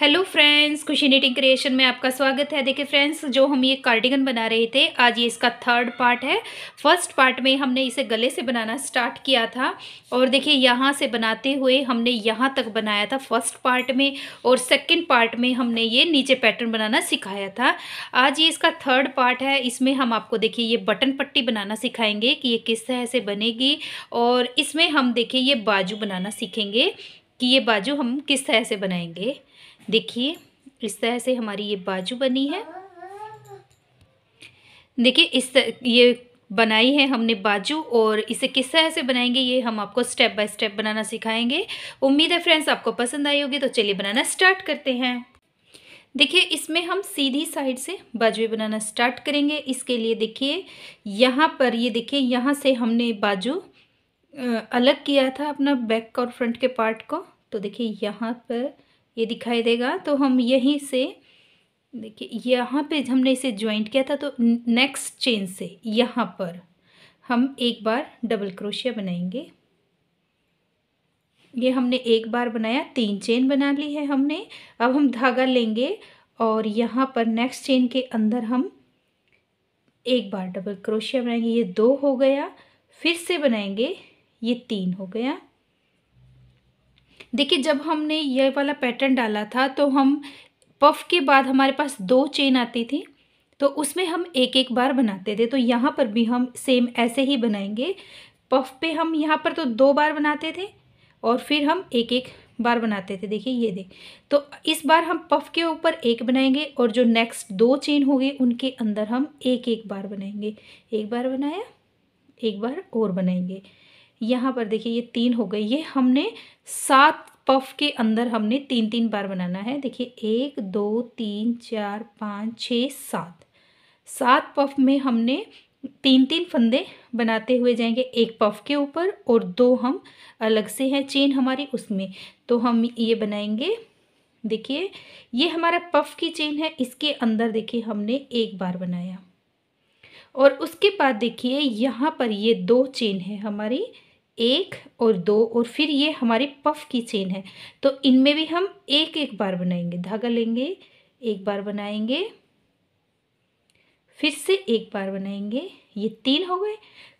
hello friends Khushi knitting creation में आपका स्वागत है देखिए फ्रेंड्स जो हम ये कार्डिगन बना रहे थे आज ये इसका थर्ड पार्ट है फर्स्ट पार्ट में हमने इसे गले से बनाना स्टार्ट किया था और देखिए यहाँ से बनाते हुए हमने यहाँ तक बनाया था फर्स्ट पार्ट में और सेकंड पार्ट में हमने ये नीचे पैटर्न बनाना सिखाया था आज ये इसका थर्ड पार्ट है इसमें हम आपको देखिए ये बटन पट्टी बनाना सिखाएंगे कि ये किस तरह से बनेगी और इसमें हम देखिए ये बाजू बनाना सीखेंगे कि ये बाजू हम किस तरह से बनाएंगे देखिए इस तरह से हमारी ये बाजू बनी है देखिए इस ये बनाई है हमने बाजू और इसे किस तरह से बनाएंगे ये हम आपको स्टेप बाय स्टेप बनाना सिखाएंगे उम्मीद है फ्रेंड्स आपको पसंद आई होगी तो चलिए बनाना स्टार्ट करते हैं देखिए इसमें हम सीधी साइड से बाजू बनाना स्टार्ट करेंगे इसके लिए देखिए यहाँ पर ये देखिए यहाँ से हमने बाजू अलग किया था अपना बैक और फ्रंट के पार्ट को तो देखिए यहाँ पर ये दिखाई देगा तो हम यहीं से देखिए यहाँ पे हमने इसे ज्वाइंट किया था तो नेक्स्ट चेन से यहाँ पर हम एक बार डबल क्रोशिया बनाएंगे ये हमने एक बार बनाया तीन चेन बना ली है हमने अब हम धागा लेंगे और यहाँ पर नेक्स्ट चेन के अंदर हम एक बार डबल क्रोशिया बनाएंगे ये दो हो गया फिर से बनाएंगे ये तीन हो गया देखिए जब हमने ये वाला पैटर्न डाला था तो हम पफ के बाद हमारे पास दो चेन आती थी तो उसमें हम एक एक बार बनाते थे तो यहाँ पर भी हम सेम ऐसे ही बनाएंगे पफ पे हम यहाँ पर तो दो बार बनाते थे और फिर हम एक एक बार बनाते थे देखिए ये देख तो इस बार हम पफ के ऊपर एक बनाएंगे और जो नेक्स्ट दो चेन गई उनके अंदर हम एक एक बार बनाएंगे एक बार बनाया एक बार और बनाएंगे यहाँ पर देखिए ये तीन हो गई ये हमने सात पफ के अंदर हमने तीन तीन बार बनाना है देखिए एक दो तीन चार पाँच छ सात सात पफ में हमने तीन तीन फंदे बनाते हुए जाएंगे एक पफ के ऊपर और दो हम अलग से हैं चेन हमारी उसमें तो हम ये बनाएंगे देखिए ये हमारा पफ की चेन है इसके अंदर देखिए हमने एक बार बनाया और उसके बाद देखिए यहाँ पर ये दो चेन है हमारी एक और दो और फिर ये हमारी पफ की चेन है तो इनमें भी हम एक एक बार बनाएंगे धागा लेंगे एक बार बनाएंगे फिर से एक बार बनाएंगे ये तीन हो गए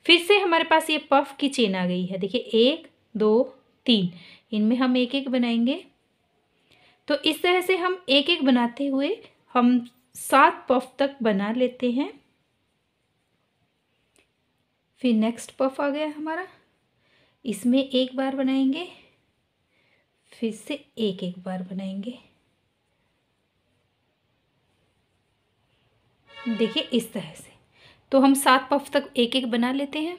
फिर से हमारे पास ये पफ की चेन आ गई है देखिए एक दो तीन इनमें हम एक एक बनाएंगे तो इस तरह से हम एक एक बनाते हुए हम सात पफ तक बना लेते हैं फिर नेक्स्ट पफ आ गया हमारा इसमें एक बार बनाएंगे फिर से एक एक बार बनाएंगे देखिए इस तरह से तो हम सात पफ तक एक एक बना लेते हैं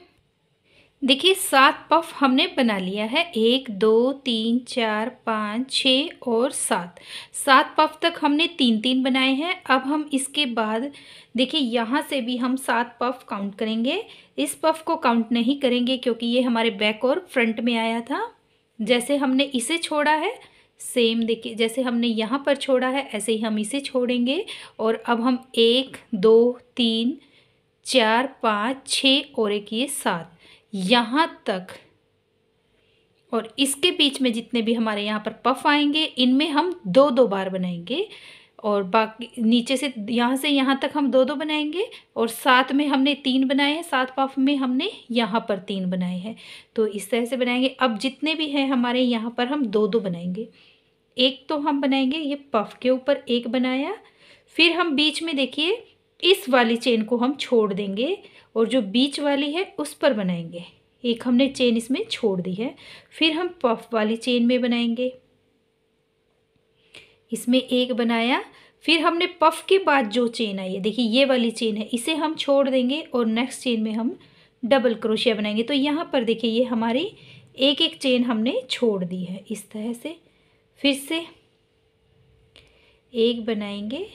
देखिए सात पफ हमने बना लिया है एक दो तीन चार पाँच छः और सात सात पफ तक हमने तीन तीन बनाए हैं अब हम इसके बाद देखिए यहाँ से भी हम सात पफ काउंट करेंगे इस पफ को काउंट नहीं करेंगे क्योंकि ये हमारे बैक और फ्रंट में आया था जैसे हमने इसे छोड़ा है सेम देखिए जैसे हमने यहाँ पर छोड़ा है ऐसे ही हम इसे छोड़ेंगे और अब हम एक दो तीन चार पाँच छः और एक ये सात यहाँ तक और इसके बीच में जितने भी हमारे यहाँ पर पफ आएंगे इनमें हम दो दो बार बनाएंगे और बाकी नीचे से यहाँ से यहाँ तक हम दो दो बनाएंगे और साथ में हमने तीन बनाए हैं सात पफ में हमने यहाँ पर तीन बनाए हैं तो इस तरह से बनाएंगे अब जितने भी हैं हमारे यहाँ पर हम दो दो बनाएंगे एक तो हम बनाएंगे ये पफ के ऊपर एक बनाया फिर हम बीच में देखिए इस वाली चेन को हम छोड़ देंगे और जो बीच वाली है उस पर बनाएंगे एक हमने चेन इसमें छोड़ दी है फिर हम पफ वाली चेन में बनाएंगे इसमें एक बनाया फिर हमने पफ के बाद जो चेन आई है देखिए ये वाली चेन है इसे हम छोड़ देंगे और नेक्स्ट चेन में हम डबल क्रोशिया बनाएंगे तो यहाँ पर देखिए ये हमारी एक एक चेन हमने छोड़ दी है इस तरह से फिर से एक बनाएंगे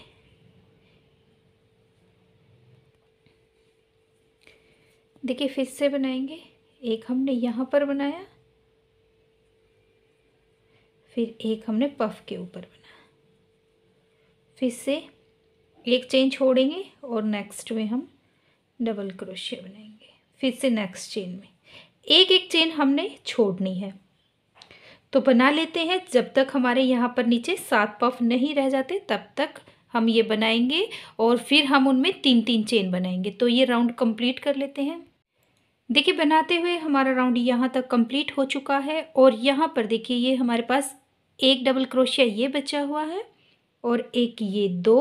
देखिए फिर से बनाएंगे एक हमने यहाँ पर बनाया फिर एक हमने पफ के ऊपर बनाया फिर से एक चेन छोड़ेंगे और नेक्स्ट में हम डबल क्रोशिया बनाएंगे फिर से नेक्स्ट चेन में एक एक चेन हमने छोड़नी है तो बना लेते हैं जब तक हमारे यहाँ पर नीचे सात पफ नहीं रह जाते तब तक हम ये बनाएंगे और फिर हम उनमें तीन तीन चेन बनाएंगे तो ये राउंड कंप्लीट कर लेते हैं देखिए बनाते हुए हमारा राउंड यहाँ तक कंप्लीट हो चुका है और यहाँ पर देखिए ये हमारे पास एक डबल क्रोशिया ये बचा हुआ है और एक ये दो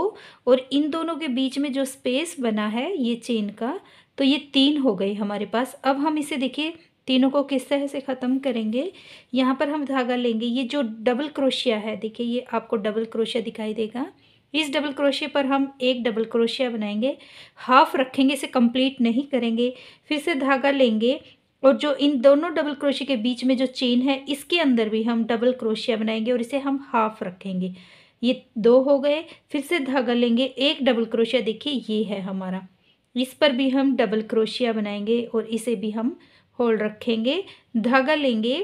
और इन दोनों के बीच में जो स्पेस बना है ये चेन का तो ये तीन हो गए हमारे पास अब हम इसे देखिए तीनों को किस तरह से ख़त्म करेंगे यहाँ पर हम धागा लेंगे ये जो डबल क्रोशिया है देखिए ये आपको डबल क्रोशिया दिखाई देगा इस डबल क्रोशिया पर हम एक डबल क्रोशिया बनाएंगे हाफ रखेंगे इसे कंप्लीट नहीं करेंगे फिर से धागा लेंगे और जो इन दोनों डबल क्रोशिया के बीच में जो चेन है इसके अंदर भी हम डबल क्रोशिया बनाएंगे और इसे हम हाफ रखेंगे ये दो हो गए फिर से धागा लेंगे एक डबल क्रोशिया देखिए ये है हमारा इस पर भी हम डबल क्रोशिया बनाएंगे और इसे भी हम होल्ड रखेंगे धागा लेंगे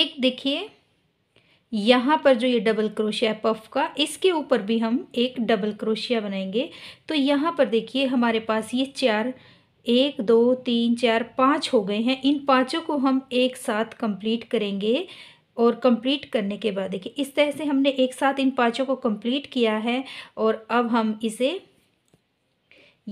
एक देखिए यहाँ पर जो ये डबल क्रोशिया पफ का इसके ऊपर भी हम एक डबल क्रोशिया बनाएंगे तो यहाँ पर देखिए हमारे पास ये चार एक दो तीन चार पाँच हो गए हैं इन पाँचों को हम एक साथ कंप्लीट करेंगे और कंप्लीट करने के बाद देखिए इस तरह से हमने एक साथ इन पाँचों को कंप्लीट किया है और अब हम इसे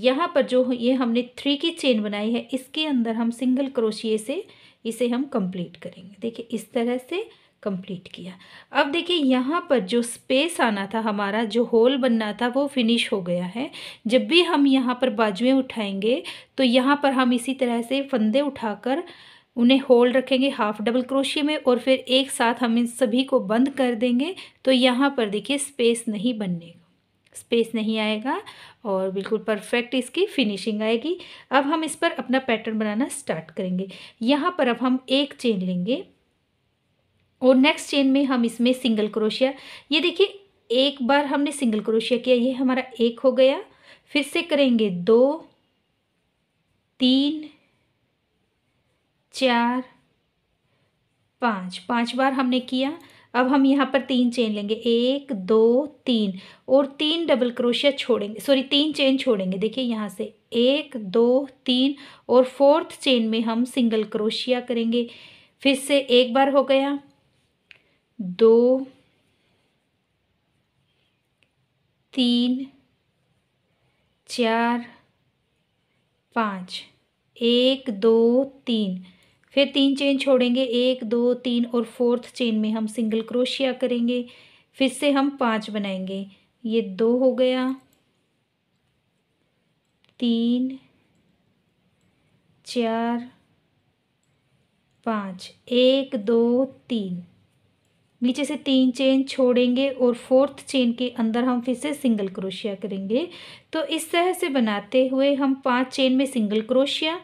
यहाँ पर जो ये हमने थ्री की चेन बनाई है इसके अंदर हम सिंगल क्रोशिए से इसे हम कंप्लीट करेंगे देखिए इस तरह से कंप्लीट किया अब देखिए यहाँ पर जो स्पेस आना था हमारा जो होल बनना था वो फिनिश हो गया है जब भी हम यहाँ पर बाजुएँ उठाएंगे तो यहाँ पर हम इसी तरह से फंदे उठाकर उन्हें होल रखेंगे हाफ डबल क्रोशिए में और फिर एक साथ हम इन सभी को बंद कर देंगे तो यहाँ पर देखिए स्पेस नहीं बनने स्पेस नहीं आएगा और बिल्कुल परफेक्ट इसकी फिनिशिंग आएगी अब हम इस पर अपना पैटर्न बनाना स्टार्ट करेंगे यहाँ पर अब हम एक चेन लेंगे और नेक्स्ट चेन में हम इसमें सिंगल क्रोशिया ये देखिए एक बार हमने सिंगल क्रोशिया किया ये हमारा एक हो गया फिर से करेंगे दो तीन चार पाँच पाँच बार हमने किया अब हम यहाँ पर तीन चेन लेंगे एक दो तीन और तीन डबल क्रोशिया छोड़ेंगे सॉरी तीन चेन छोड़ेंगे देखिए यहाँ से एक दो तीन और फोर्थ चेन में हम सिंगल क्रोशिया करेंगे फिर से एक बार हो गया दो तीन चार पाँच एक दो तीन फिर तीन चेन छोड़ेंगे एक दो तीन और फोर्थ चेन में हम सिंगल क्रोशिया करेंगे फिर से हम पाँच बनाएंगे ये दो हो गया तीन चार पाँच एक दो तीन नीचे से तीन चेन छोड़ेंगे और फोर्थ चेन के अंदर हम फिर से सिंगल क्रोशिया करेंगे तो इस तरह से बनाते हुए हम पांच चेन में सिंगल क्रोशिया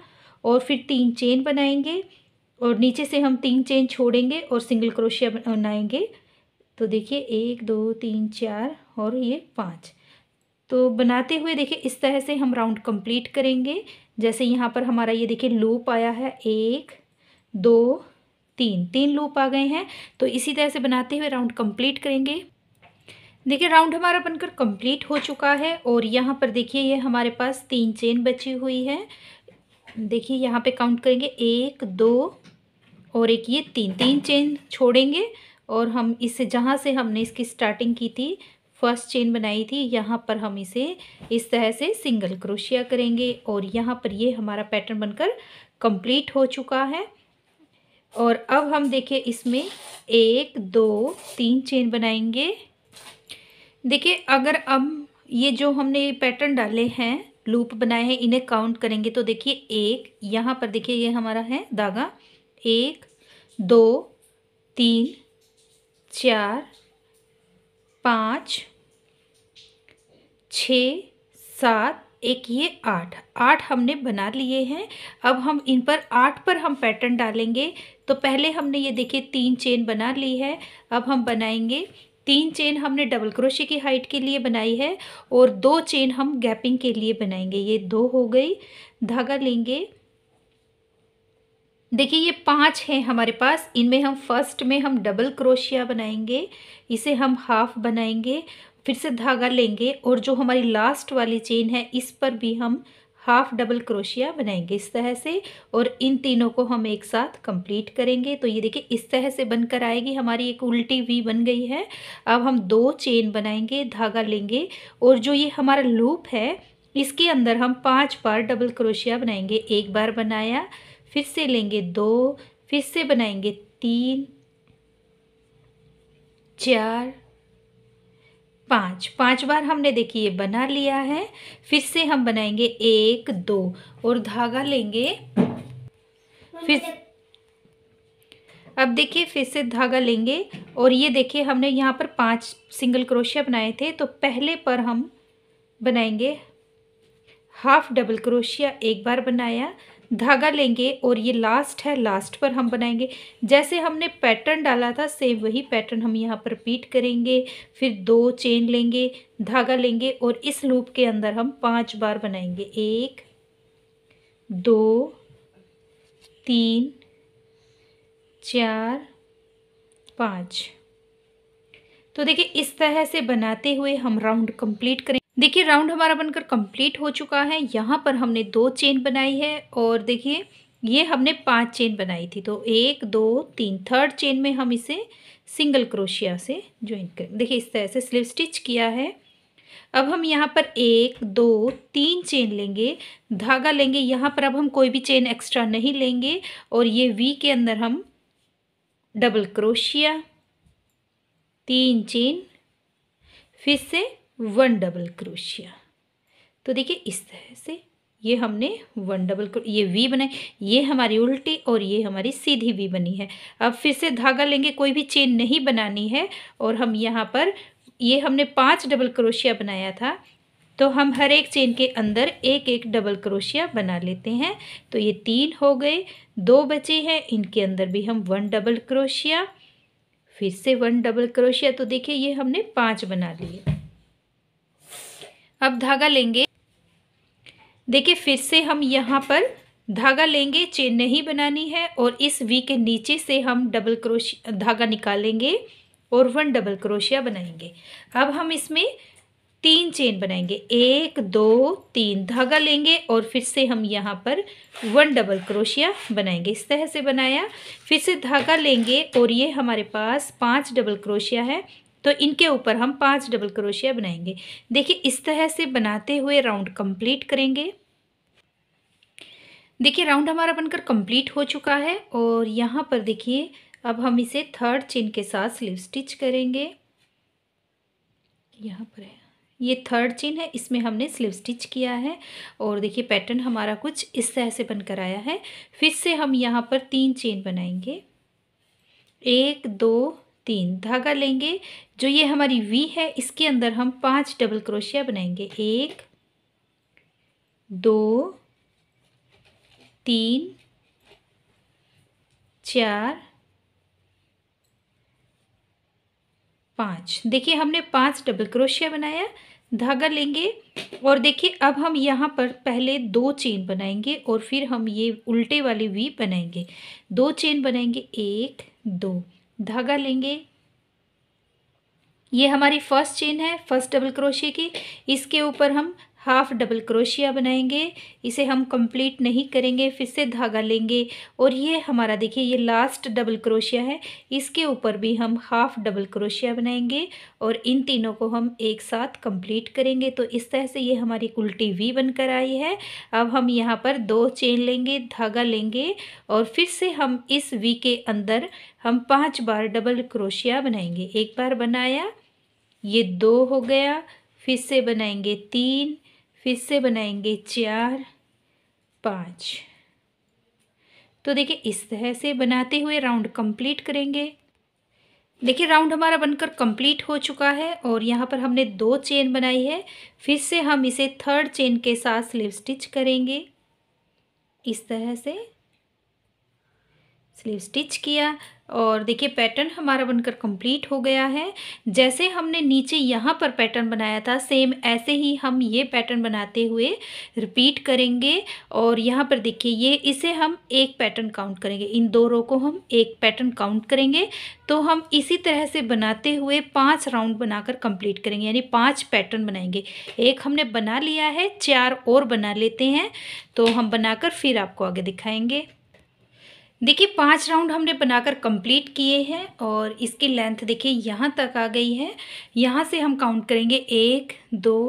और फिर तीन चेन बनाएंगे और नीचे से हम तीन चेन छोड़ेंगे और सिंगल क्रोशिया बनाएंगे तो देखिए एक दो तीन चार और ये पाँच तो बनाते हुए देखिए इस तरह से हम राउंड कंप्लीट करेंगे जैसे यहाँ पर हमारा ये देखिए लूप आया है एक दो तीन तीन लूप आ गए हैं तो इसी तरह से बनाते हुए राउंड कंप्लीट करेंगे देखिए राउंड हमारा बनकर कंप्लीट हो चुका है और यहाँ पर देखिए ये हमारे पास तीन चेन बची हुई है देखिए यहाँ पे काउंट करेंगे एक दो और एक ये तीन तीन चेन छोड़ेंगे और हम इसे जहाँ से हमने इसकी स्टार्टिंग की थी फर्स्ट चेन बनाई थी यहाँ पर हम इसे इस तरह से सिंगल क्रोशिया करेंगे और यहाँ पर ये हमारा पैटर्न बनकर कंप्लीट हो चुका है और अब हम देखिए इसमें एक दो तीन चेन बनाएंगे देखिए अगर अब ये जो हमने पैटर्न डाले हैं लूप बनाए हैं इन्हें काउंट करेंगे तो देखिए एक यहाँ पर देखिए ये हमारा है धागा एक दो तीन चार पाँच छ सात एक ये आठ आठ हमने बना लिए हैं अब हम इन पर आठ पर हम पैटर्न डालेंगे तो पहले हमने ये देखिए तीन चेन बना ली है अब हम बनाएंगे तीन चेन हमने डबल क्रोशे की हाइट के लिए बनाई है और दो चेन हम गैपिंग के लिए बनाएंगे ये दो हो गई धागा लेंगे देखिए ये पांच हैं हमारे पास इनमें हम फर्स्ट में हम डबल क्रोशिया बनाएंगे इसे हम हाफ बनाएंगे फिर से धागा लेंगे और जो हमारी लास्ट वाली चेन है इस पर भी हम हाफ डबल क्रोशिया बनाएंगे इस तरह से और इन तीनों को हम एक साथ कंप्लीट करेंगे तो ये देखिए इस तरह से बनकर आएगी हमारी एक उल्टी वी बन गई है अब हम दो चेन बनाएंगे धागा लेंगे और जो ये हमारा लूप है इसके अंदर हम पांच बार डबल क्रोशिया बनाएंगे एक बार बनाया फिर से लेंगे दो फिर से बनाएंगे तीन चार पांच पांच बार हमने देखिए ये बना लिया है फिर से हम बनाएंगे एक दो और धागा लेंगे फिर मतलब अब देखिए फिर से धागा लेंगे और ये देखिए हमने यहाँ पर पांच सिंगल क्रोशिया बनाए थे तो पहले पर हम बनाएंगे हाफ डबल क्रोशिया एक बार बनाया धागा लेंगे और ये लास्ट है लास्ट पर हम बनाएंगे जैसे हमने पैटर्न डाला था सेम वही पैटर्न हम यहाँ पर रिपीट करेंगे फिर दो चेन लेंगे धागा लेंगे और इस लूप के अंदर हम पांच बार बनाएंगे एक दो तीन चार पाँच तो देखिए इस तरह से बनाते हुए हम राउंड कंप्लीट करें देखिए राउंड हमारा बनकर कंप्लीट हो चुका है यहाँ पर हमने दो चेन बनाई है और देखिए ये हमने पांच चेन बनाई थी तो एक दो तीन थर्ड चेन में हम इसे सिंगल क्रोशिया से ज्वाइन करें देखिए इस तरह से स्लिप स्टिच किया है अब हम यहाँ पर एक दो तीन चेन लेंगे धागा लेंगे यहाँ पर अब हम कोई भी चेन एक्स्ट्रा नहीं लेंगे और ये वी के अंदर हम डबल क्रोशिया तीन चेन फिर से वन डबल क्रोशिया तो देखिए इस तरह से ये हमने वन डबल ये वी बनाई ये हमारी उल्टी और ये हमारी सीधी वी बनी है अब फिर से धागा लेंगे कोई भी चेन नहीं बनानी है और हम यहाँ पर ये हमने पांच डबल क्रोशिया बनाया था तो हम हर एक चेन के अंदर एक एक डबल क्रोशिया बना लेते हैं तो ये तीन हो गए दो बचे हैं इनके अंदर भी हम वन डबल क्रोशिया फिर से वन डबल क्रोशिया तो देखिए ये हमने पाँच बना लिए अब धागा लेंगे देखिए फिर से हम यहाँ पर धागा लेंगे चेन नहीं बनानी है और इस वी के नीचे से हम डबल क्रोश धागा निकालेंगे और वन डबल क्रोशिया बनाएंगे अब हम इसमें तीन चेन बनाएंगे एक दो तीन धागा लेंगे और फिर से हम यहाँ पर वन डबल क्रोशिया बनाएंगे इस तरह से बनाया फिर से धागा लेंगे और ये हमारे पास पांच डबल क्रोशिया है तो इनके ऊपर हम पांच डबल क्रोशिया बनाएंगे देखिए इस तरह से बनाते हुए राउंड कंप्लीट करेंगे देखिए राउंड हमारा बनकर कंप्लीट हो चुका है और यहाँ पर देखिए अब हम इसे थर्ड चेन के साथ स्लीव स्टिच करेंगे यहाँ पर है ये थर्ड चेन है इसमें हमने स्लीव स्टिच किया है और देखिए पैटर्न हमारा कुछ इस तरह से बनकर आया है फिर से हम यहाँ पर तीन चेन बनाएंगे एक दो तीन धागा लेंगे जो ये हमारी वी है इसके अंदर हम पांच डबल क्रोशिया बनाएंगे एक दो तीन चार पाँच देखिए हमने पांच डबल क्रोशिया बनाया धागा लेंगे और देखिए अब हम यहाँ पर पहले दो चेन बनाएंगे और फिर हम ये उल्टे वाले वी बनाएंगे दो चेन बनाएंगे एक दो धागा लेंगे ये हमारी फर्स्ट चेन है फर्स्ट डबल क्रोशिया की इसके ऊपर हम हाफ डबल क्रोशिया बनाएंगे इसे हम कंप्लीट नहीं करेंगे फिर से धागा लेंगे और ये हमारा देखिए ये लास्ट डबल क्रोशिया है इसके ऊपर भी हम हाफ डबल क्रोशिया बनाएंगे और इन तीनों को हम एक साथ कंप्लीट करेंगे तो इस तरह से ये हमारी उल्टी वी बनकर आई है अब हम यहाँ पर दो चेन लेंगे धागा लेंगे और फिर से हम इस वी के अंदर हम पांच बार डबल क्रोशिया बनाएंगे एक बार बनाया ये दो हो गया फिर से बनाएंगे तीन फिर से बनाएंगे चार पाँच तो देखिए इस तरह से बनाते हुए राउंड कंप्लीट करेंगे देखिए राउंड हमारा बनकर कंप्लीट हो चुका है और यहाँ पर हमने दो चेन बनाई है फिर से हम इसे थर्ड चेन के साथ स्लीव स्टिच करेंगे इस तरह से स्लीव स्टिच किया और देखिए पैटर्न हमारा बनकर कंप्लीट हो गया है जैसे हमने नीचे यहाँ पर पैटर्न बनाया था सेम ऐसे ही हम ये पैटर्न बनाते हुए रिपीट करेंगे और यहाँ पर देखिए ये इसे हम एक पैटर्न काउंट करेंगे इन दो रो को हम एक पैटर्न काउंट करेंगे तो हम इसी तरह से बनाते हुए पाँच राउंड बनाकर कंप्लीट करेंगे यानी पाँच पैटर्न बनाएंगे एक हमने बना लिया है चार और बना लेते हैं तो हम बनाकर फिर आपको आगे दिखाएंगे देखिए पांच राउंड हमने बनाकर कंप्लीट किए हैं और इसकी लेंथ देखिए यहाँ तक आ गई है यहाँ से हम काउंट करेंगे एक दो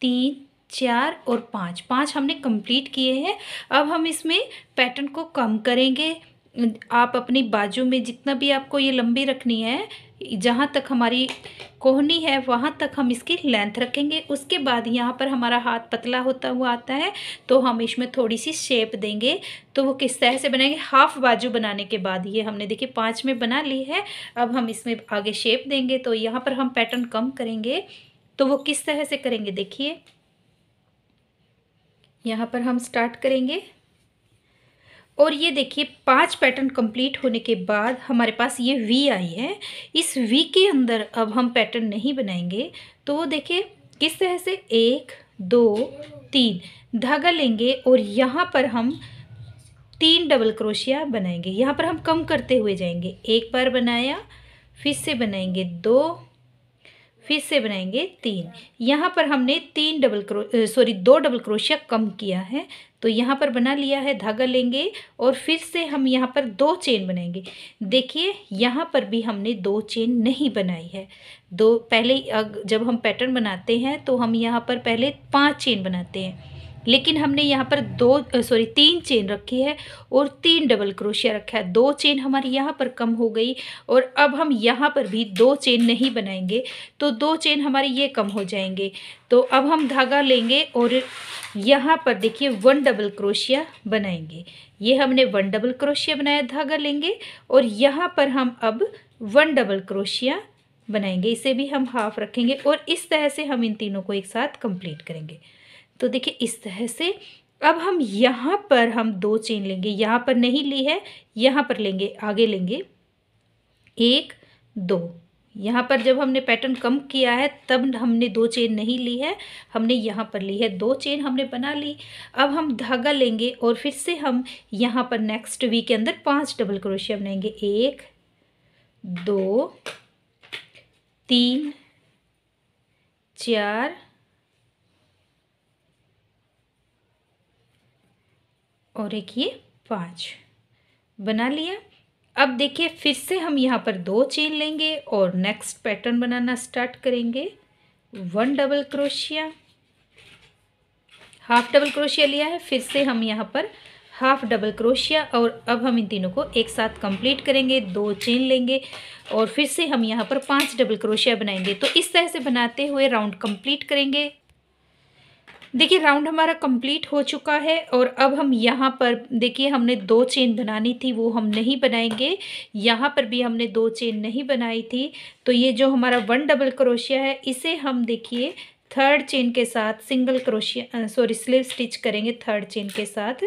तीन चार और पाँच पाँच हमने कंप्लीट किए हैं अब हम इसमें पैटर्न को कम करेंगे आप अपनी बाजू में जितना भी आपको ये लंबी रखनी है जहाँ तक हमारी कोहनी है वहाँ तक हम इसकी लेंथ रखेंगे उसके बाद यहाँ पर हमारा हाथ पतला होता हुआ आता है तो हम इसमें थोड़ी सी शेप देंगे तो वो किस तरह से बनाएंगे हाफ बाजू बनाने के बाद ये हमने देखिए पाँच में बना ली है अब हम इसमें आगे शेप देंगे तो यहाँ पर हम पैटर्न कम करेंगे तो वो किस तरह से करेंगे देखिए यहाँ पर हम स्टार्ट करेंगे और ये देखिए पांच पैटर्न कंप्लीट होने के बाद हमारे पास ये वी आई है इस वी के अंदर अब हम पैटर्न नहीं बनाएंगे तो वो देखिए किस तरह से एक दो तीन धागा लेंगे और यहाँ पर हम तीन डबल क्रोशिया बनाएंगे यहाँ पर हम कम करते हुए जाएंगे एक बार बनाया फिर से बनाएंगे दो फिर से बनाएंगे तीन यहाँ पर हमने तीन डबल क्रो सॉरी दो डबल क्रोशिया कम किया है तो यहाँ पर बना लिया है धागा लेंगे और फिर से हम यहाँ पर दो चेन बनाएंगे देखिए यहाँ पर भी हमने दो चेन नहीं बनाई है दो पहले जब हम पैटर्न बनाते हैं तो हम यहाँ पर पहले पांच चेन बनाते हैं लेकिन हमने यहाँ पर दो सॉरी तीन चेन रखी है और तीन डबल क्रोशिया रखा है दो चेन हमारी यहाँ पर कम हो गई और अब हम यहाँ पर भी दो चेन नहीं बनाएंगे तो दो चेन हमारे ये कम हो जाएंगे तो अब हम धागा लेंगे और यहाँ पर देखिए वन डबल क्रोशिया बनाएंगे ये हमने वन डबल क्रोशिया बनाया धागा लेंगे और यहाँ पर हम अब वन डबल क्रोशिया बनाएंगे इसे भी हम हाफ रखेंगे और इस तरह से हम इन तीनों को एक साथ कंप्लीट करेंगे तो देखिए इस तरह से अब हम यहाँ पर हम दो चेन लेंगे यहाँ पर नहीं ली है यहाँ पर लेंगे आगे लेंगे एक दो यहाँ पर जब हमने पैटर्न कम किया है तब हमने दो चेन नहीं ली है हमने यहाँ पर ली है दो चेन हमने बना ली अब हम धागा लेंगे और फिर से हम यहाँ पर नेक्स्ट वी के अंदर पांच डबल क्रोशिया बनाएंगे एक दो तीन चार और एक ये पाँच बना लिया अब देखिए फिर से हम यहाँ पर दो चेन लेंगे और नेक्स्ट पैटर्न बनाना स्टार्ट करेंगे one double crochet half double crochet लिया है फिर से हम यहाँ पर हाफ डबल क्रोशिया और अब हम इन तीनों को एक साथ कंप्लीट करेंगे दो चेन लेंगे और फिर से हम यहाँ पर पांच डबल क्रोशिया बनाएंगे तो इस तरह से बनाते हुए राउंड कंप्लीट करेंगे देखिए राउंड हमारा कंप्लीट हो चुका है और अब हम यहाँ पर देखिए हमने दो चेन बनानी थी वो हम नहीं बनाएंगे यहाँ पर भी हमने दो चेन नहीं बनाई थी तो ये जो हमारा वन डबल क्रोशिया है इसे हम देखिए थर्ड चेन के साथ single crochet sorry sleeve stitch करेंगे थर्ड चेन के साथ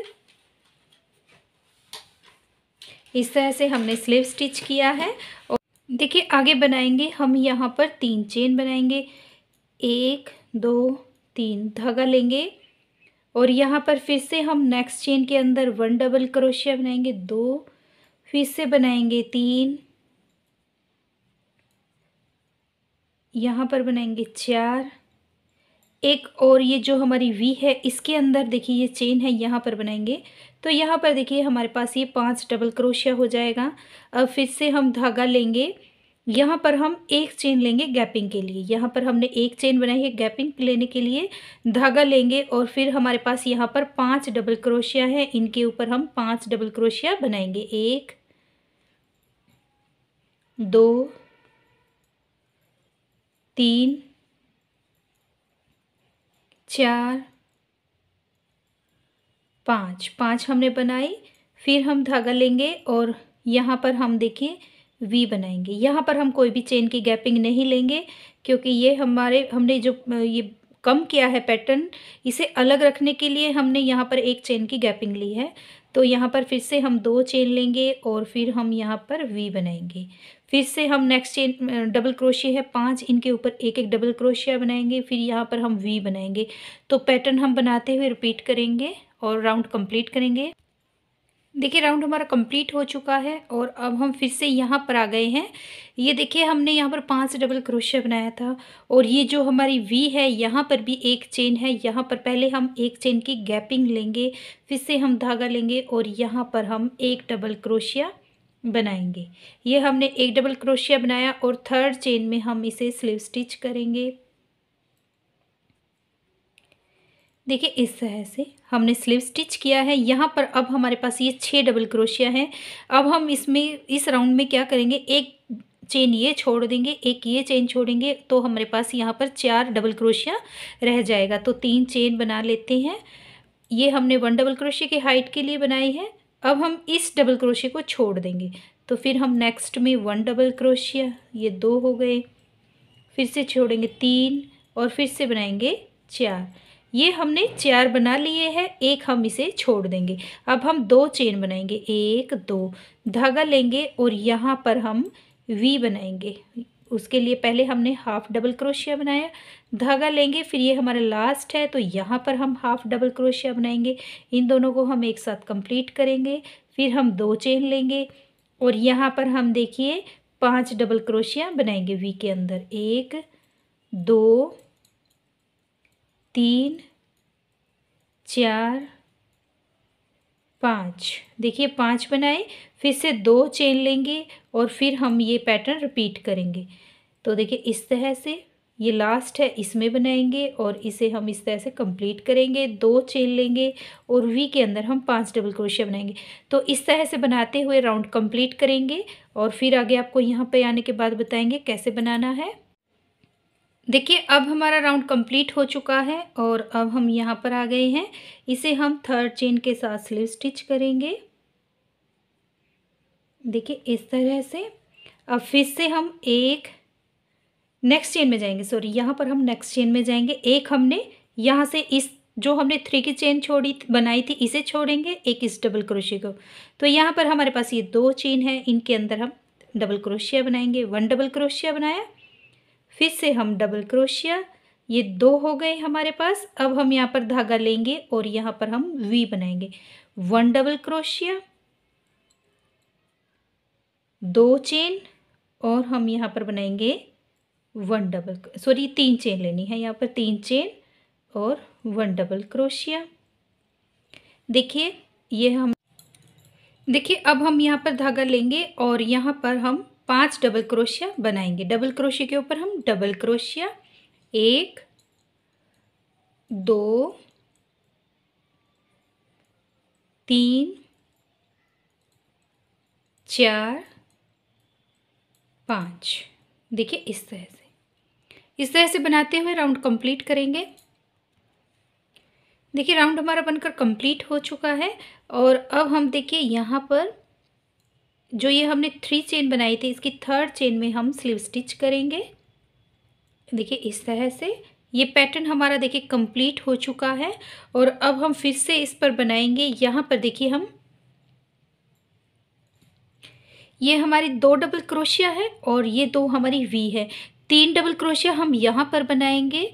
इस तरह से हमने स्लीव स्टिच किया है और देखिए आगे बनाएंगे हम यहाँ पर तीन चेन बनाएंगे एक दो तीन धागा लेंगे और यहाँ पर फिर से हम नेक्स्ट चेन के अंदर वन डबल क्रोशिया बनाएंगे दो फिर से बनाएंगे तीन यहाँ पर बनाएंगे चार एक और ये जो हमारी वी है इसके अंदर देखिए ये चेन है यहाँ पर बनाएंगे तो यहाँ पर देखिए हमारे पास ये पांच डबल क्रोशिया हो जाएगा अब फिर से हम धागा लेंगे यहाँ पर हम एक चेन लेंगे गैपिंग के लिए यहाँ पर हमने एक चेन बनाई है गैपिंग लेने के लिए धागा लेंगे और फिर हमारे पास यहाँ पर पांच डबल क्रोशिया है इनके ऊपर हम पांच डबल क्रोशिया बनाएंगे एक दो तीन चार पांच पांच हमने बनाई फिर हम धागा लेंगे और यहाँ पर हम देखिए वी बनाएंगे यहाँ पर हम कोई भी चेन की गैपिंग नहीं लेंगे क्योंकि ये हमारे हमने जो ये कम किया है पैटर्न इसे अलग रखने के लिए हमने यहाँ पर एक चेन की गैपिंग ली है तो यहाँ पर फिर से हम दो चेन लेंगे और फिर हम यहाँ पर वी बनाएंगे फिर से हम नेक्स्ट चेन डबल क्रोशिया है पांच इनके ऊपर एक एक डबल क्रोशिया बनाएंगे फिर यहाँ पर हम वी बनाएंगे तो पैटर्न हम बनाते हुए रिपीट करेंगे और राउंड कंप्लीट करेंगे देखिए राउंड हमारा कंप्लीट हो चुका है और अब हम फिर से यहाँ पर आ गए हैं ये देखिए हमने यहाँ पर पांच डबल क्रोशिया बनाया था और ये जो हमारी वी है यहाँ पर भी एक चेन है यहाँ पर पहले हम एक चेन की गैपिंग लेंगे फिर से हम धागा लेंगे और यहाँ पर हम एक डबल क्रोशिया बनाएंगे ये हमने एक डबल क्रोशिया बनाया और थर्ड चेन में हम इसे स्लीव स्टिच करेंगे देखिए इस तरह से हमने स्लीव स्टिच किया है यहाँ पर अब हमारे पास ये छः डबल क्रोशिया हैं अब हम इसमें इस राउंड में क्या करेंगे एक चेन ये छोड़ देंगे एक ये चेन छोड़ेंगे तो हमारे पास यहाँ पर चार डबल क्रोशिया रह जाएगा तो तीन चेन बना लेते हैं ये हमने वन डबल क्रोशिया की हाइट के लिए बनाई है अब हम इस डबल क्रोशिया को छोड़ देंगे तो फिर हम नेक्स्ट में वन डबल क्रोशिया ये दो हो गए फिर से छोड़ेंगे तीन और फिर से बनाएंगे चार ये हमने चार बना लिए हैं एक हम इसे छोड़ देंगे अब हम दो चेन बनाएंगे एक दो धागा लेंगे और यहाँ पर हम वी बनाएंगे उसके लिए पहले हमने हाफ डबल क्रोशिया बनाया धागा लेंगे फिर ये हमारा लास्ट है तो यहाँ पर हम हाफ डबल क्रोशिया बनाएंगे इन दोनों को हम एक साथ कंप्लीट करेंगे फिर हम दो चेन लेंगे और यहाँ पर हम देखिए पांच डबल क्रोशिया बनाएंगे वी के अंदर एक दो तीन चार पाँच देखिए पाँच बनाए फिर से दो चेन लेंगे और फिर हम ये पैटर्न रिपीट करेंगे तो देखिए इस तरह से ये लास्ट है इसमें बनाएंगे और इसे हम इस तरह से कंप्लीट करेंगे दो चेन लेंगे और वी के अंदर हम पांच डबल क्रोशिया बनाएंगे तो इस तरह से बनाते हुए राउंड कंप्लीट करेंगे और फिर आगे आपको यहाँ पे आने के बाद बताएंगे कैसे बनाना है देखिए अब हमारा राउंड कंप्लीट हो चुका है और अब हम यहाँ पर आ गए हैं इसे हम थर्ड चेन के साथ स्लीव स्टिच करेंगे देखिए इस तरह से अब फिर से हम एक नेक्स्ट चेन में जाएंगे सॉरी यहाँ पर हम नेक्स्ट चेन में जाएंगे एक हमने यहाँ से इस जो हमने थ्री की चेन छोड़ी बनाई थी इसे छोड़ेंगे एक इस डबल क्रोशिया को तो यहाँ पर हमारे पास ये दो चेन है इनके अंदर हम डबल क्रोशिया बनाएंगे वन डबल क्रोशिया बनाया फिर से हम डबल क्रोशिया ये दो हो गए हमारे पास अब हम यहाँ पर धागा लेंगे और यहाँ पर हम वी बनाएंगे वन डबल क्रोशिया दो चेन और हम यहाँ पर बनाएंगे वन डबल सॉरी तीन चेन लेनी है यहाँ पर तीन चेन और वन डबल क्रोशिया देखिए ये हम देखिए अब हम यहाँ पर धागा लेंगे और यहाँ पर हम पांच डबल क्रोशिया बनाएंगे डबल क्रोशिया के ऊपर हम डबल क्रोशिया एक दो तीन चार पाँच देखिए इस तरह से इस तरह से बनाते हुए राउंड कंप्लीट करेंगे देखिए राउंड हमारा बनकर कंप्लीट हो चुका है और अब हम देखिए यहाँ पर जो ये हमने थ्री चेन बनाई थी इसकी थर्ड चेन में हम स्लीव स्टिच करेंगे देखिए इस तरह से ये पैटर्न हमारा देखिए कंप्लीट हो चुका है और अब हम फिर से इस पर बनाएंगे यहाँ पर देखिए हम ये हमारी दो डबल क्रोशिया है और ये दो हमारी वी है तीन डबल क्रोशिया हम यहाँ पर बनाएंगे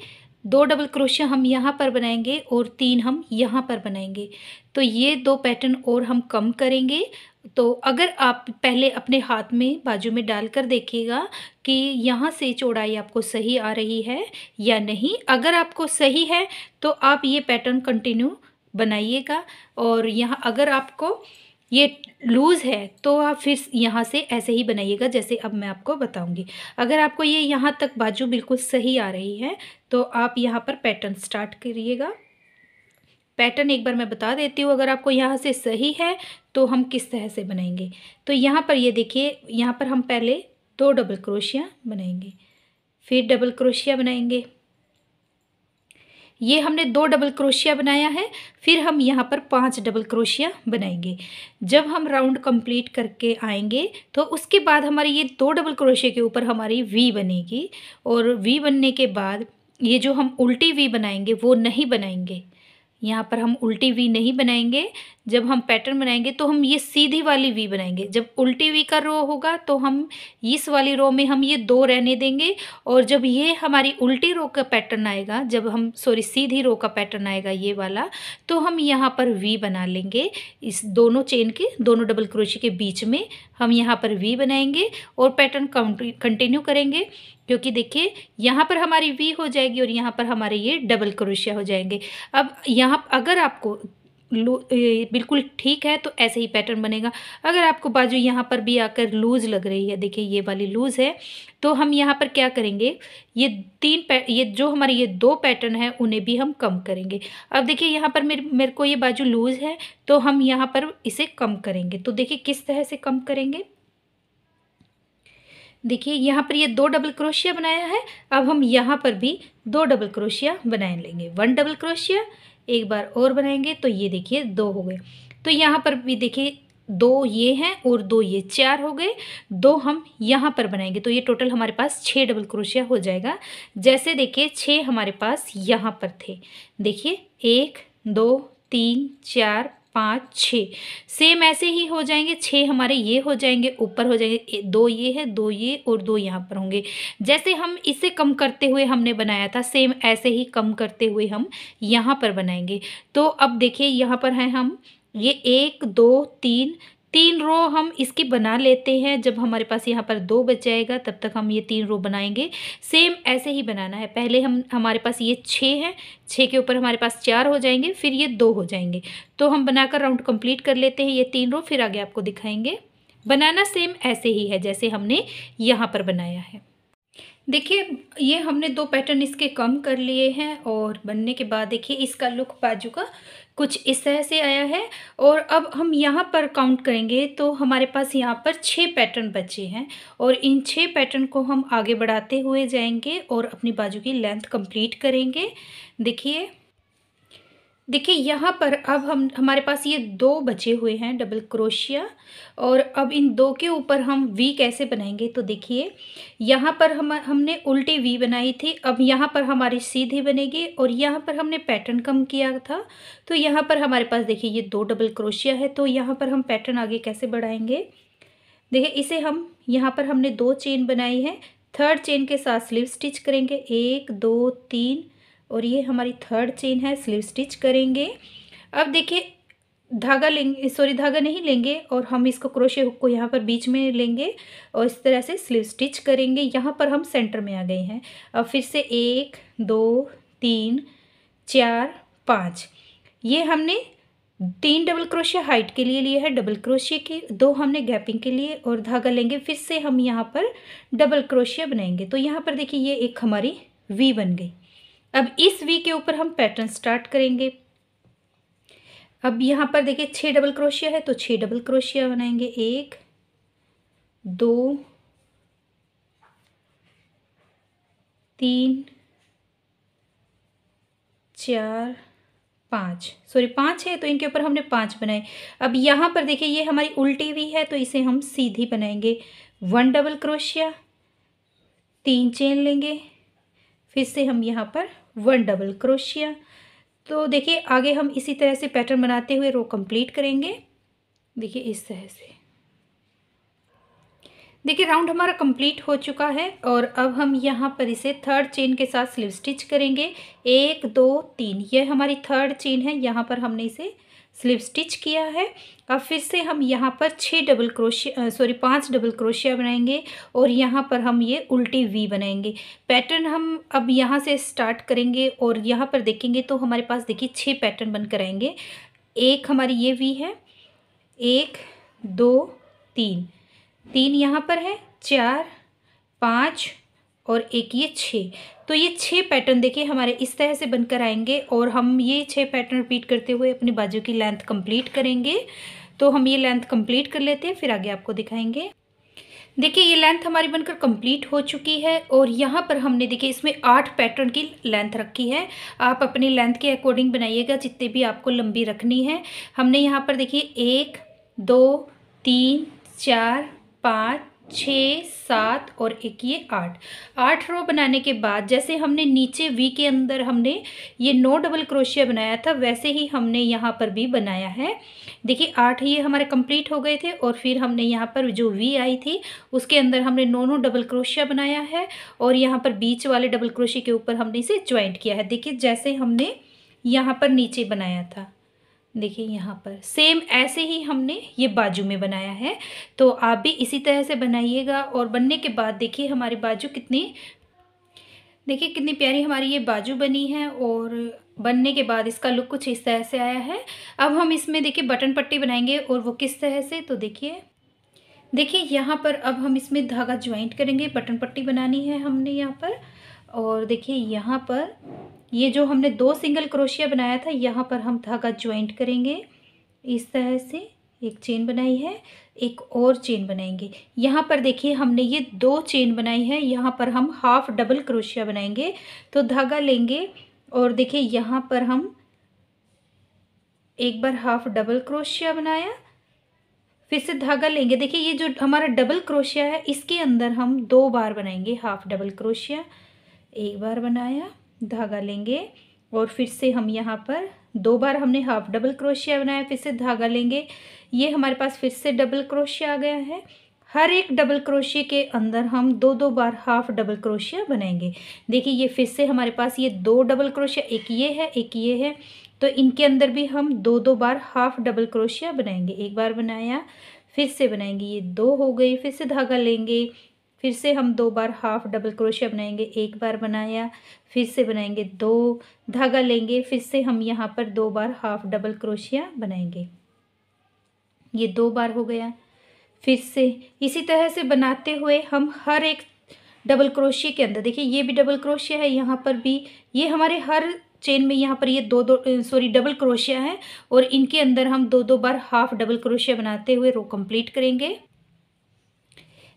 दो डबल क्रोशिया हम यहाँ पर बनाएंगे और तीन हम यहाँ पर बनाएंगे तो ये दो पैटर्न और हम कम करेंगे तो अगर आप पहले अपने हाथ में बाजू में डाल कर देखिएगा कि यहाँ से चौड़ाई आपको सही आ रही है या नहीं अगर आपको सही है तो आप ये पैटर्न कंटिन्यू बनाइएगा और यहाँ अगर आपको ये लूज़ है तो आप फिर यहाँ से ऐसे ही बनाइएगा जैसे अब मैं आपको बताऊंगी अगर आपको ये यहाँ तक बाजू बिल्कुल सही आ रही है तो आप यहाँ पर पैटर्न स्टार्ट करिएगा पैटर्न एक बार मैं बता देती हूँ अगर आपको यहाँ से सही है तो हम किस तरह से बनाएंगे तो यहाँ पर ये देखिए यहाँ पर हम पहले दो डबल क्रोशिया बनाएंगे फिर डबल क्रोशिया बनाएंगे ये हमने दो डबल क्रोशिया बनाया है फिर हम यहाँ पर पांच डबल क्रोशिया बनाएंगे जब हम राउंड कंप्लीट करके आएंगे तो उसके बाद हमारी ये दो डबल क्रोशिया के ऊपर हमारी वी बनेगी और वी बनने के बाद ये जो हम उल्टी वी बनाएंगे वो नहीं बनाएंगे यहाँ पर हम उल्टी वी नहीं बनाएंगे जब हम पैटर्न बनाएंगे तो हम ये सीधी वाली वी बनाएंगे जब उल्टी वी का रो होगा तो हम इस वाली रो में हम ये दो रहने देंगे और जब ये हमारी उल्टी रो का पैटर्न आएगा जब हम सॉरी सीधी रो का पैटर्न आएगा ये वाला तो हम यहाँ पर वी बना लेंगे इस दोनों चेन के दोनों डबल क्रोशी के बीच में हम यहाँ पर वी बनाएंगे और पैटर्न कंटिन्यू करेंगे क्योंकि देखिए यहाँ पर हमारी वी हो जाएगी और यहाँ पर हमारे ये डबल क्रोशिया हो जाएंगे अब यहाँ अगर आपको बिल्कुल ठीक है तो ऐसे ही पैटर्न बनेगा अगर आपको बाजू यहाँ पर भी आकर लूज़ लग रही है देखिए ये वाली लूज़ है तो हम यहाँ पर क्या करेंगे ये तीन ये जो हमारे ये दो पैटर्न है उन्हें भी हम कम करेंगे अब देखिए यहाँ पर मेरे मेरे को ये बाजू लूज़ है तो हम यहाँ पर इसे कम करेंगे तो देखिए किस तरह से कम करेंगे देखिए यहाँ पर ये दो डबल क्रोशिया बनाया है अब हम यहाँ पर भी दो डबल क्रोशिया बनाए लेंगे वन डबल क्रोशिया एक बार और बनाएंगे तो ये देखिए दो हो गए तो यहाँ पर भी देखिए दो ये हैं और दो ये चार हो गए दो हम यहाँ पर बनाएंगे तो ये टोटल हमारे पास छः डबल क्रोशिया हो जाएगा जैसे देखिए छः हमारे पास यहाँ पर थे देखिए एक दो तीन चार पाँच छः सेम ऐसे ही हो जाएंगे छः हमारे ये हो जाएंगे ऊपर हो जाएंगे दो ये है दो ये और दो यहाँ पर होंगे जैसे हम इसे कम करते हुए हमने बनाया था सेम ऐसे ही कम करते हुए हम यहाँ पर बनाएंगे तो अब देखिए यहाँ पर हैं हम ये एक दो तीन तीन रो हम इसकी बना लेते हैं जब हमारे पास यहाँ पर दो बच जाएगा तब तक हम ये तीन रो बनाएंगे सेम ऐसे ही बनाना है पहले हम हमारे पास ये छः हैं छः के ऊपर हमारे पास चार हो जाएंगे फिर ये दो हो जाएंगे तो हम बनाकर राउंड कंप्लीट कर लेते हैं ये तीन रो फिर आगे आपको दिखाएंगे बनाना सेम ऐसे ही है जैसे हमने यहाँ पर बनाया है देखिए ये हमने दो पैटर्न इसके कम कर लिए हैं और बनने के बाद देखिए इसका लुक बाजू का कुछ इस तरह से आया है और अब हम यहाँ पर काउंट करेंगे तो हमारे पास यहाँ पर छः पैटर्न बचे हैं और इन छः पैटर्न को हम आगे बढ़ाते हुए जाएंगे और अपनी बाजू की लेंथ कंप्लीट करेंगे देखिए देखिए यहाँ पर अब हम हमारे पास ये दो बचे हुए हैं डबल क्रोशिया और अब इन दो के ऊपर हम वी कैसे बनाएंगे तो देखिए यहाँ पर हम हमने उल्टी वी बनाई थी अब यहाँ पर हमारी सीधी बनेगी और यहाँ पर हमने पैटर्न कम किया था तो यहाँ पर हमारे पास देखिए ये दो डबल क्रोशिया है तो यहाँ पर हम पैटर्न आगे कैसे बढ़ाएंगे देखिए इसे हम यहाँ पर हमने दो चेन बनाई है थर्ड चेन के साथ स्लीव स्टिच करेंगे एक दो तीन और ये हमारी थर्ड चेन है स्लीव स्टिच करेंगे अब देखिए धागा लेंगे सॉरी धागा नहीं लेंगे और हम इसको क्रोशे हुक को यहाँ पर बीच में लेंगे और इस तरह से स्लीव स्टिच करेंगे यहाँ पर हम सेंटर में आ गए हैं अब फिर से एक दो तीन चार पाँच ये हमने तीन डबल क्रोशिया हाइट के लिए लिए है डबल क्रोशिया के दो हमने गैपिंग के लिए और धागा लेंगे फिर से हम यहाँ पर डबल क्रोशिया बनाएंगे तो यहाँ पर देखिए ये एक हमारी वी बन गई अब इस वी के ऊपर हम पैटर्न स्टार्ट करेंगे अब यहाँ पर देखिए छः डबल क्रोशिया है तो छः डबल क्रोशिया बनाएंगे एक दो तीन चार पाँच सॉरी पाँच है तो इनके ऊपर हमने पाँच बनाए अब यहाँ पर देखिए ये हमारी उल्टी हुई है तो इसे हम सीधी बनाएंगे वन डबल क्रोशिया तीन चेन लेंगे फिर से हम यहाँ पर वन डबल क्रोशिया तो देखिए आगे हम इसी तरह से पैटर्न बनाते हुए रो कंप्लीट करेंगे देखिए इस तरह से देखिए राउंड हमारा कंप्लीट हो चुका है और अब हम यहाँ पर इसे थर्ड चेन के साथ स्लीव स्टिच करेंगे एक दो तीन ये हमारी थर्ड चेन है यहाँ पर हमने इसे स्लिप स्टिच किया है अब फिर से हम यहाँ पर छः डबल क्रोशिया सॉरी पांच डबल क्रोशिया बनाएंगे और यहाँ पर हम ये उल्टी वी बनाएंगे पैटर्न हम अब यहाँ से स्टार्ट करेंगे और यहाँ पर देखेंगे तो हमारे पास देखिए छः पैटर्न बनकर आएंगे एक हमारी ये वी है एक दो तीन तीन यहाँ पर है चार पाँच और एक ये छः तो ये छः पैटर्न देखिए हमारे इस तरह से बनकर आएंगे और हम ये छः पैटर्न रिपीट करते हुए अपनी बाजू की लेंथ कंप्लीट करेंगे तो हम ये लेंथ कंप्लीट कर लेते हैं फिर आगे आपको दिखाएंगे देखिए ये लेंथ हमारी बनकर कंप्लीट हो चुकी है और यहाँ पर हमने देखिए इसमें आठ पैटर्न की लेंथ रखी है आप अपनी लेंथ के अकॉर्डिंग बनाइएगा जितने भी आपको लंबी रखनी है हमने यहाँ पर देखिए एक दो तीन चार पाँच छः सात और एक ये आठ आठ रो बनाने के बाद जैसे हमने नीचे वी के अंदर हमने ये नो डबल क्रोशिया बनाया था वैसे ही हमने यहाँ पर भी बनाया है देखिए आठ ये हमारे कंप्लीट हो गए थे और फिर हमने यहाँ पर जो वी आई थी उसके अंदर हमने नो नो डबल क्रोशिया बनाया है और यहाँ पर बीच वाले डबल क्रोशिया के ऊपर हमने इसे ज्वाइंट किया है देखिए जैसे हमने यहाँ पर नीचे बनाया था देखिए यहाँ पर सेम ऐसे ही हमने ये बाजू में बनाया है तो आप भी इसी तरह से बनाइएगा और बनने के बाद देखिए हमारी बाजू कितनी देखिए कितनी प्यारी हमारी ये बाजू बनी है और बनने के बाद इसका लुक कुछ इस तरह से आया है अब हम इसमें देखिए बटन पट्टी बनाएंगे और वो किस तरह से तो देखिए देखिए यहाँ पर अब हम इसमें धागा ज्वाइंट करेंगे बटन पट्टी बनानी है हमने यहाँ पर और देखिए यहाँ पर ये जो हमने दो सिंगल क्रोशिया बनाया था यहाँ पर हम धागा ज्वाइंट करेंगे इस तरह से एक चेन बनाई है एक और चेन बनाएंगे यहाँ पर देखिए हमने ये दो चेन बनाई है यहाँ पर हम हाफ डबल क्रोशिया बनाएंगे तो धागा लेंगे और देखिए यहाँ पर हम एक बार हाफ डबल क्रोशिया बनाया फिर से धागा लेंगे देखिए ये जो हमारा डबल क्रोशिया है इसके अंदर हम दो बार बनाएंगे हाफ डबल क्रोशिया एक बार बनाया धागा लेंगे और फिर से हम यहाँ पर दो बार हमने हाफ डबल क्रोशिया बनाया फिर से धागा लेंगे ये हमारे पास फिर से डबल क्रोशिया आ गया है हर एक डबल क्रोशिया के अंदर हम दो दो बार हाफ डबल क्रोशिया बनाएंगे देखिए ये फिर से हमारे पास ये दो डबल क्रोशिया एक ये है एक ये है तो इनके अंदर भी हम दो दो बार हाफ डबल क्रोशिया बनाएंगे एक बार बनाया फिर से बनाएंगे ये दो हो गई फिर से धागा लेंगे फिर से हम दो बार हाफ डबल क्रोशिया बनाएंगे एक बार बनाया फिर से बनाएंगे दो धागा लेंगे फिर से हम यहाँ पर दो बार हाफ डबल क्रोशिया बनाएंगे ये दो बार हो गया फिर से इसी तरह से बनाते हुए हम हर एक डबल क्रोशिया के अंदर देखिए ये भी डबल क्रोशिया है यहाँ पर भी ये हमारे हर चेन में यहाँ पर ये दो दो सॉरी डबल क्रोशिया है और इनके अंदर हम दो दो बार हाफ डबल क्रोशिया बनाते हुए रो कंप्लीट करेंगे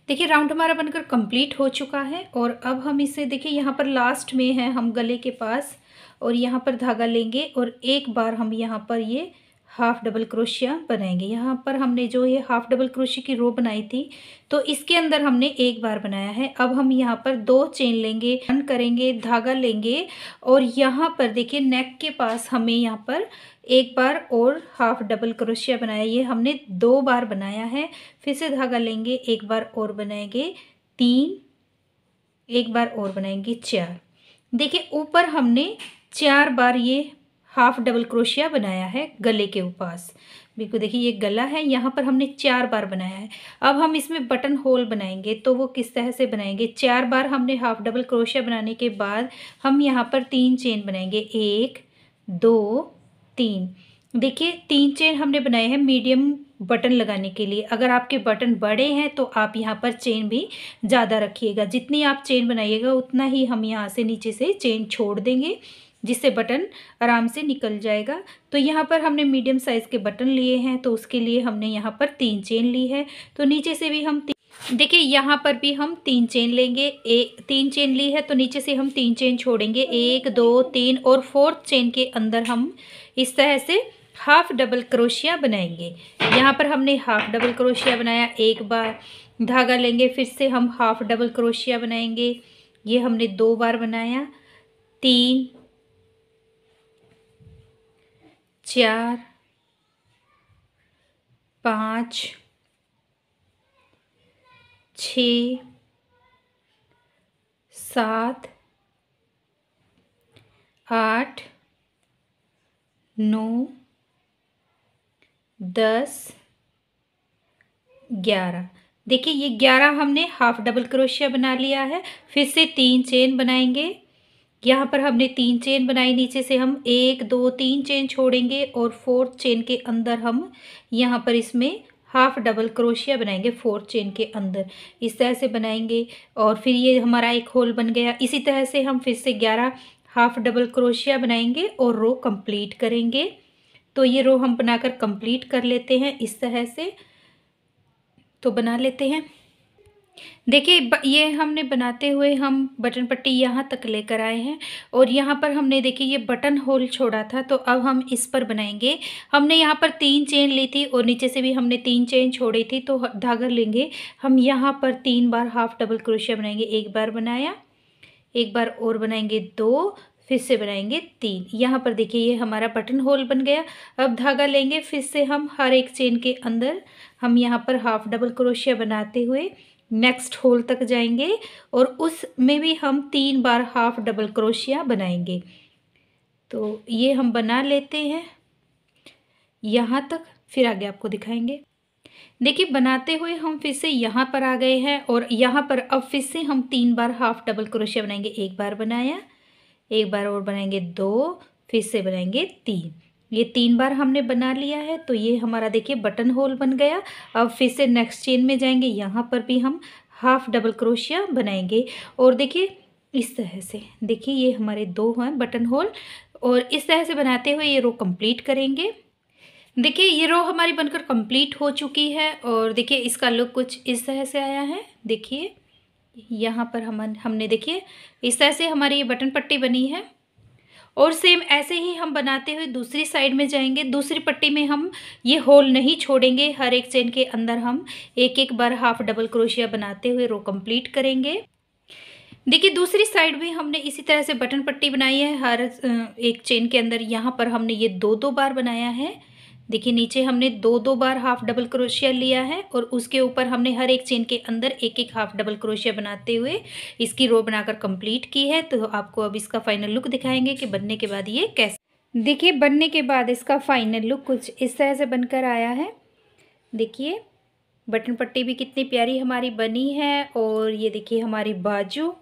देखिए राउंड हमारा बनकर कंप्लीट हो चुका है और अब हम इसे देखिए यहाँ पर लास्ट में है हम गले के पास और यहाँ पर धागा लेंगे और एक बार हम यहाँ पर ये हाफ़ डबल क्रोशिया बनाएंगे यहाँ पर हमने जो ये हाफ़ डबल क्रोशिया की रो बनाई थी तो इसके अंदर हमने एक बार बनाया है अब हम यहाँ पर दो चेन लेंगे रन करेंगे धागा लेंगे और यहाँ पर देखिए नेक के पास हमें यहाँ पर एक बार और हाफ डबल क्रोशिया बनाया ये हमने दो बार बनाया है फिर से धागा लेंगे एक बार और बनाएंगे तीन एक बार और बनाएंगे चार देखिए ऊपर हमने चार बार ये हाफ डबल क्रोशिया बनाया है गले के उपास बिल्कुल देखिए ये गला है यहाँ पर हमने चार बार बनाया है अब हम इसमें बटन होल बनाएंगे तो वो किस तरह से बनाएंगे चार बार हमने हाफ डबल क्रोशिया बनाने के बाद हम यहाँ पर तीन चेन बनाएंगे एक दो तीन देखिए तीन चेन हमने बनाए हैं मीडियम बटन लगाने के लिए अगर आपके बटन बड़े हैं तो आप यहाँ पर चेन भी ज़्यादा रखिएगा जितनी आप चेन बनाइएगा उतना ही हम यहाँ से नीचे से चेन छोड़ देंगे जिससे बटन आराम से निकल जाएगा तो यहाँ पर हमने मीडियम साइज़ के बटन लिए हैं तो उसके लिए हमने यहाँ पर तीन चेन ली है तो नीचे से भी हम देखिए यहाँ पर भी हम तीन चेन लेंगे ए तीन चेन ली है तो नीचे से हम तीन चेन छोड़ेंगे एक दो तीन और फोर्थ चेन के अंदर हम इस तरह से हाफ डबल क्रोशिया बनाएंगे यहाँ पर हमने हाफ डबल क्रोशिया बनाया एक बार धागा लेंगे फिर से हम हाफ डबल क्रोशिया बनाएंगे ये हमने दो बार बनाया तीन चार पाँच छ सात आठ नौ दस ग्यारह देखिए ये ग्यारह हमने हाफ डबल क्रोशिया बना लिया है फिर से तीन चेन बनाएंगे यहाँ पर हमने तीन चेन बनाई नीचे से हम एक दो तीन चेन छोड़ेंगे और फोर्थ चेन के अंदर हम यहाँ पर इसमें हाफ डबल क्रोशिया बनाएंगे फोर चेन के अंदर इस तरह से बनाएंगे और फिर ये हमारा एक होल बन गया इसी तरह से हम फिर से ग्यारह हाफ डबल क्रोशिया बनाएंगे और रो कंप्लीट करेंगे तो ये रो हम बनाकर कंप्लीट कर लेते हैं इस तरह से तो बना लेते हैं देखिए ये हमने बनाते हुए हम बटन पट्टी यहाँ तक लेकर आए हैं और यहाँ पर हमने देखिए ये बटन होल छोड़ा था तो अब हम इस पर बनाएंगे हमने यहाँ पर तीन चेन ली थी और नीचे से भी हमने तीन चेन छोड़ी थी तो धागा लेंगे हम यहाँ पर तीन बार हाफ डबल क्रोशिया बनाएंगे एक बार बनाया एक बार और बनाएंगे दो फिर से बनाएंगे तीन यहाँ पर देखिए ये हमारा बटन होल बन गया अब धागा लेंगे फिर से हम हर एक चेन के अंदर हम यहाँ पर हाफ डबल क्रोशिया बनाते हुए नेक्स्ट होल तक जाएंगे और उसमें भी हम तीन बार हाफ डबल क्रोशिया बनाएंगे तो ये हम बना लेते हैं यहाँ तक फिर आगे आपको दिखाएंगे देखिए बनाते हुए हम फिर से यहाँ पर आ गए हैं और यहाँ पर अब फिर से हम तीन बार हाफ डबल क्रोशिया बनाएंगे एक बार बनाया एक बार और बनाएंगे दो फिर से बनाएंगे तीन ये तीन बार हमने बना लिया है तो ये हमारा देखिए बटन होल बन गया अब फिर से नेक्स्ट चेन में जाएंगे यहाँ पर भी हम हाफ डबल क्रोशिया बनाएंगे और देखिए इस तरह से देखिए ये हमारे दो हैं बटन होल और इस तरह से बनाते हुए ये रो कंप्लीट करेंगे देखिए ये रो हमारी बनकर कंप्लीट हो चुकी है और देखिए इसका लुक कुछ इस तरह से आया है देखिए यहाँ पर हम हमने देखिए इस तरह से हमारी ये बटन पट्टी बनी है और सेम ऐसे ही हम बनाते हुए दूसरी साइड में जाएंगे दूसरी पट्टी में हम ये होल नहीं छोड़ेंगे हर एक चेन के अंदर हम एक एक बार हाफ डबल क्रोशिया बनाते हुए रो कंप्लीट करेंगे देखिए दूसरी साइड भी हमने इसी तरह से बटन पट्टी बनाई है हर एक चेन के अंदर यहाँ पर हमने ये दो दो बार बनाया है देखिए नीचे हमने दो दो बार हाफ डबल क्रोशिया लिया है और उसके ऊपर हमने हर एक चेन के अंदर एक एक हाफ डबल क्रोशिया बनाते हुए इसकी रो बनाकर कंप्लीट की है तो आपको अब इसका फाइनल लुक दिखाएंगे कि बनने के बाद ये कैसे देखिए बनने के बाद इसका फाइनल लुक कुछ इस तरह से बनकर आया है देखिए बटन पट्टी भी कितनी प्यारी हमारी बनी है और ये देखिए हमारी बाजू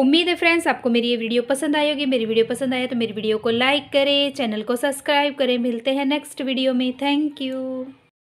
उम्मीद है फ्रेंड्स आपको मेरी ये वीडियो पसंद आई होगी मेरी वीडियो पसंद आए तो मेरी वीडियो को लाइक करें चैनल को सब्सक्राइब करें मिलते हैं नेक्स्ट वीडियो में थैंक यू